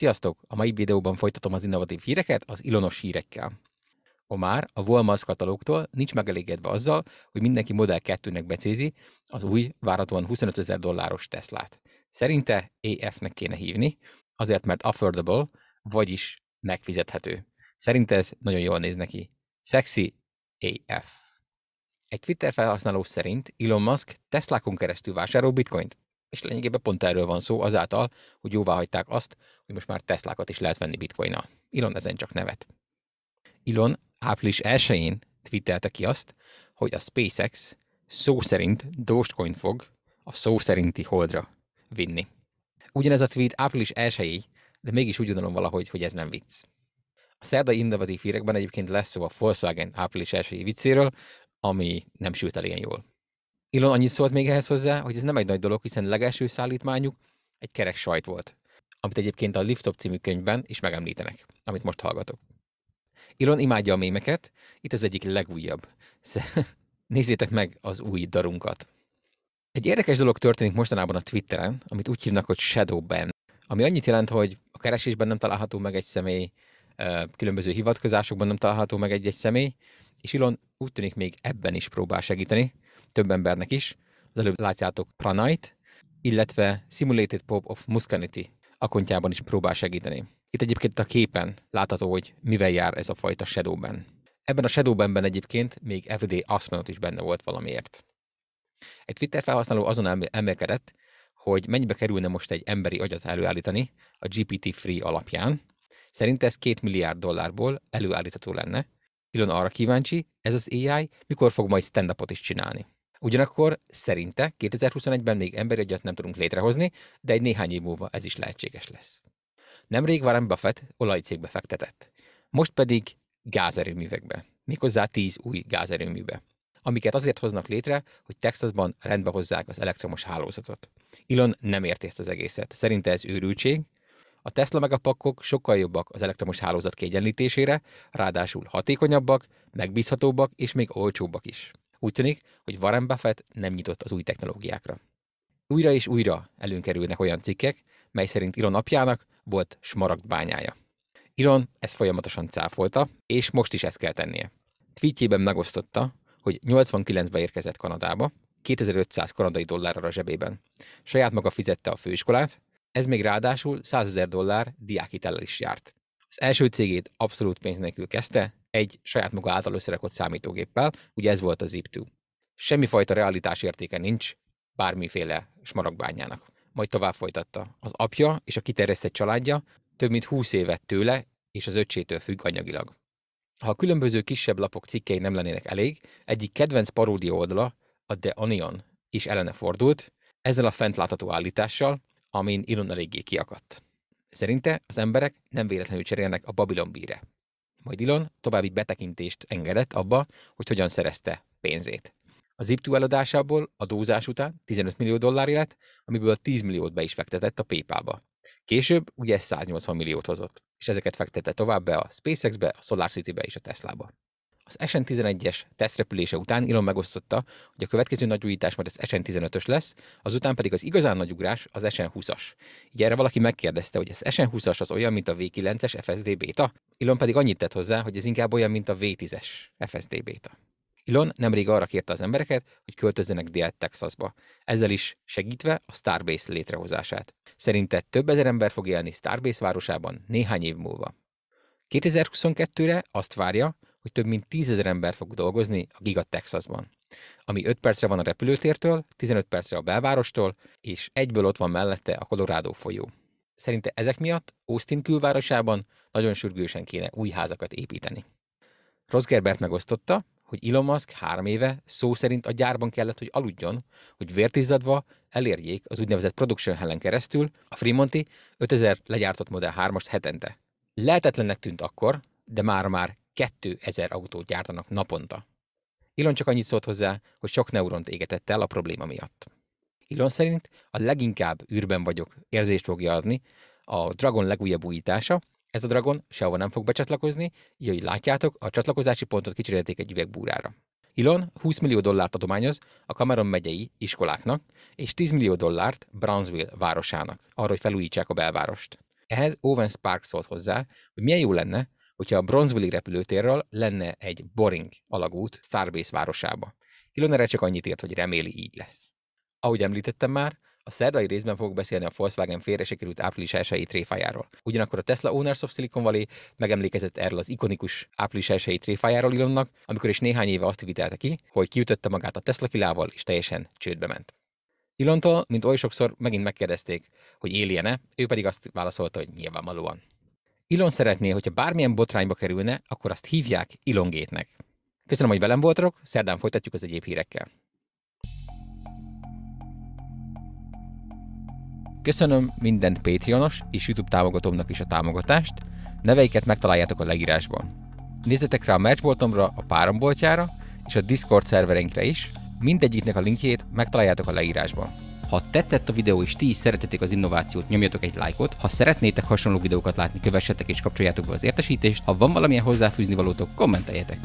Sziasztok! A mai videóban folytatom az innovatív híreket az ilonos hírekkel. Omar a Volmaz katalógtól nincs megelégedve azzal, hogy mindenki Model 2-nek becézi az új, várhatóan 25 ezer dolláros Teslát. Szerinte EF-nek kéne hívni, azért mert affordable, vagyis megfizethető. Szerinte ez nagyon jól néz neki. Sexy AF. E Egy Twitter felhasználó szerint Elon Musk Teslákon keresztül vásárol bitcoint és lényegében pont erről van szó, azáltal, hogy jóvá hagyták azt, hogy most már Teslákat is lehet venni bitcoinnal. Elon ezen csak nevet. Elon április 1-én twittelte ki azt, hogy a SpaceX szó szerint Dogecoin fog a szó szerinti holdra vinni. Ugyanez a tweet április 1 de mégis úgy gondolom valahogy, hogy ez nem vicc. A szerdai innovatív hírekben egyébként lesz szó a Volkswagen április 1 viccéről, ami nem sült el ilyen jól. Ilon annyit szólt még ehhez hozzá, hogy ez nem egy nagy dolog, hiszen legelső szállítmányuk egy kerek sajt volt, amit egyébként a Liftop című könyvben is megemlítenek, amit most hallgatok. Ilon imádja a mémeket, itt az egyik legújabb. Nézzétek meg az új darunkat. Egy érdekes dolog történik mostanában a Twitteren, amit úgy hívnak, hogy Shadowban, ami annyit jelent, hogy a keresésben nem található meg egy személy, különböző hivatkozásokban nem található meg egy-egy személy, és Ilon úgy tűnik még ebben is próbál segíteni, több embernek is. Az előbb látjátok Pranait, illetve Simulated Pop of Muscanity akontjában is próbál segíteni. Itt egyébként a képen látható, hogy mivel jár ez a fajta Shadowban. Ebben a Shadowbanben egyébként még Everyday Astronaut is benne volt valamiért. Egy Twitter felhasználó azon emelkedett, hogy mennyibe kerülne most egy emberi agyat előállítani a GPT-3 alapján. Szerint ez 2 milliárd dollárból előállítható lenne. Ilon arra kíváncsi, ez az AI mikor fog majd stand is csinálni. Ugyanakkor szerinte 2021-ben még emberi agyat nem tudunk létrehozni, de egy néhány év múlva ez is lehetséges lesz. Nemrég Warren Buffett olajcégbe fektetett, most pedig gázerőművekbe, méghozzá 10 új gázerőműbe, amiket azért hoznak létre, hogy Texasban rendbe hozzák az elektromos hálózatot. Elon nem érti ezt az egészet, szerinte ez őrültség, a Tesla pakkok sokkal jobbak az elektromos hálózat kiegyenlítésére, ráadásul hatékonyabbak, megbízhatóbbak és még olcsóbbak is. Úgy tűnik, hogy Warren Buffett nem nyitott az új technológiákra. Újra és újra előkerülnek olyan cikkek, mely szerint Elon apjának volt bányája. Elon ezt folyamatosan cáfolta, és most is ezt kell tennie. Tweetjében megosztotta, hogy 89 be érkezett Kanadába, 2500 kanadai dollárra a zsebében. Saját maga fizette a főiskolát, ez még ráadásul 100 ezer dollár diákitellel is járt. Az első cégét abszolút pénz nélkül kezdte, egy saját maga által összerakott számítógéppel, ugye ez volt a Zip2. Semmifajta realitás értéke nincs bármiféle smaragdbányának. Majd tovább folytatta. Az apja és a kiterjesztett családja több mint 20 évet tőle és az öcsétől függ anyagilag. Ha a különböző kisebb lapok cikkei nem lennének elég, egyik kedvenc paródia oldala, a The Onion is ellene fordult, ezzel a fent látható állítással, amin Elon eléggé kiakadt. Szerinte az emberek nem véletlenül cserélnek a Babylon bíre. Majd Elon további betekintést engedett abba, hogy hogyan szerezte pénzét. Az Zip2 eladásából dózás után 15 millió dollár lett, amiből 10 milliót be is fektetett a PayPal-ba. Később ugye 180 milliót hozott, és ezeket fektette tovább be a SpaceX-be, a SolarCity-be és a Tesla-ba. Az SN11-es tesztrepülése után Elon megosztotta, hogy a következő nagy újítás majd az SN15-ös lesz, azután pedig az igazán nagy ugrás az SN20-as. Így erre valaki megkérdezte, hogy az SN20-as az olyan, mint a V9-es FSD beta? Elon pedig annyit tett hozzá, hogy ez inkább olyan, mint a V10-es FSD beta. Elon nemrég arra kérte az embereket, hogy költözzenek Dél-Texasba, ezzel is segítve a Starbase létrehozását. Szerinte több ezer ember fog élni Starbase városában néhány év múlva. 2022-re azt várja, hogy több mint tízezer ember fog dolgozni a Giga Texasban, ami 5 percre van a repülőtértől, 15 percre a belvárostól, és egyből ott van mellette a Colorado folyó. Szerinte ezek miatt Austin külvárosában nagyon sürgősen kéne új házakat építeni. Rosgerbert megosztotta, hogy Elon Musk három éve szó szerint a gyárban kellett, hogy aludjon, hogy vértizadva elérjék az úgynevezett Production Hellen keresztül a Fremonti 5000 legyártott Model 3-ast hetente. Lehetetlennek tűnt akkor, de már már 2000 autót gyártanak naponta. Elon csak annyit szólt hozzá, hogy sok neuront égetett el a probléma miatt. Elon szerint a leginkább űrben vagyok érzést fogja adni a Dragon legújabb újítása, ez a Dragon sehova nem fog becsatlakozni, így ahogy látjátok, a csatlakozási pontot kicserélték egy üvegbúrára. Elon 20 millió dollárt adományoz a Cameron megyei iskoláknak, és 10 millió dollárt Brownsville városának, arra, hogy felújítsák a belvárost. Ehhez Owen Sparks szólt hozzá, hogy milyen jó lenne, hogyha a Bronzvilli repülőtérről lenne egy boring alagút Starbase városába. Elon erre csak annyit írt, hogy reméli így lesz. Ahogy említettem már, a szerdai részben fogok beszélni a Volkswagen félre sikerült április 1 tréfájáról. Ugyanakkor a Tesla Owners of Silicon Valley megemlékezett erről az ikonikus április 1 tréfájáról Elonnak, amikor is néhány éve azt vitelte ki, hogy kiütötte magát a Tesla kilával és teljesen csődbe ment. Ilontól, mint oly sokszor, megint megkérdezték, hogy éljen-e, ő pedig azt válaszolta, hogy nyilvánvalóan. Ilon szeretné, hogyha bármilyen botrányba kerülne, akkor azt hívják Ilongétnek. Köszönöm, hogy velem voltatok, szerdán folytatjuk az egyéb hírekkel. Köszönöm mindent Patreonos és YouTube támogatómnak is a támogatást, neveiket megtaláljátok a leírásban. Nézzetek rá a Matchboltomra, a páromboltjára és a Discord szervereinkre is, Mindegyiknek a linkjét megtaláljátok a leírásban. Ha tetszett a videó és ti is szeretetek az innovációt, nyomjatok egy lájkot. Ha szeretnétek hasonló videókat látni, kövessetek és kapcsoljátok be az értesítést. Ha van valamilyen hozzáfűzni valótok, kommenteljetek.